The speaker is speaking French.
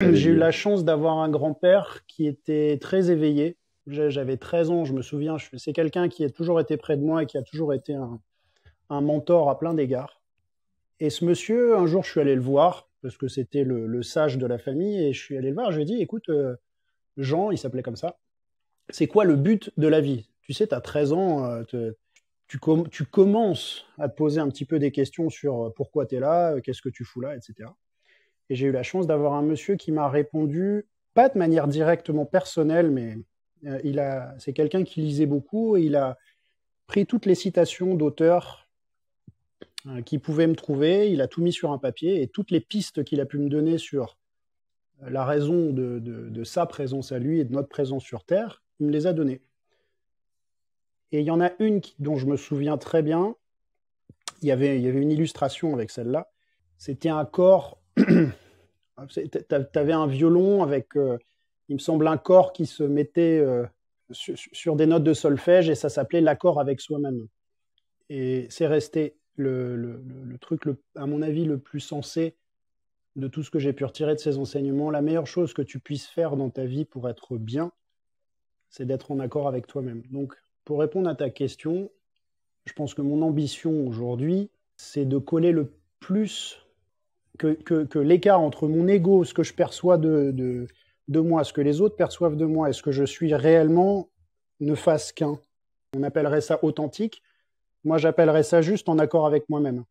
J'ai eu la chance d'avoir un grand-père qui était très éveillé. J'avais 13 ans, je me souviens. C'est quelqu'un qui a toujours été près de moi et qui a toujours été un, mentor à plein d'égards. Et ce monsieur, un jour, je suis allé le voir parce que c'était le, sage de la famille et je suis allé le voir. Je lui ai dit, écoute, euh, Jean, il s'appelait comme ça. C'est quoi le but de la vie Tu sais, euh, tu as 13 ans, tu, commences à te poser un petit peu des questions sur euh, pourquoi tu es là, qu'est-ce que tu fous là, etc. Et j'ai eu la chance d'avoir un monsieur qui m'a répondu, pas de manière directement personnelle, mais euh, il a, c'est quelqu'un qui lisait beaucoup et il a pris toutes les citations d'auteurs qu'il euh, qui pouvaient me trouver, il a tout mis sur un papier et toutes les pistes qu'il a pu me donner sur euh, la raison de, sa présence à lui et de notre présence sur Terre, il me les a données. Et il y en a une dont je me souviens très bien. Il y avait, il y avait une illustration avec celle-là. C'était un corps ah, avais un violon avec, euh, il me semble, un corps qui se mettait euh, sur, des notes de solfège et ça s'appelait l'accord avec soi-même. Et c'est resté le, truc, à mon avis, le plus sensé de tout ce que j'ai pu retirer de ces enseignements. La meilleure chose que tu puisses faire dans ta vie pour être bien, c'est d'être en accord avec toi-même. Donc, pour répondre à ta question, je pense que mon ambition aujourd'hui, c'est de coller le plus que, l'écart entre mon ego, ce que je perçois de, de, moi, ce que les autres perçoivent de moi et ce que je suis réellement ne fasse qu'un. On appellerait ça authentique. Moi, j'appellerais ça juste en accord avec moi-même.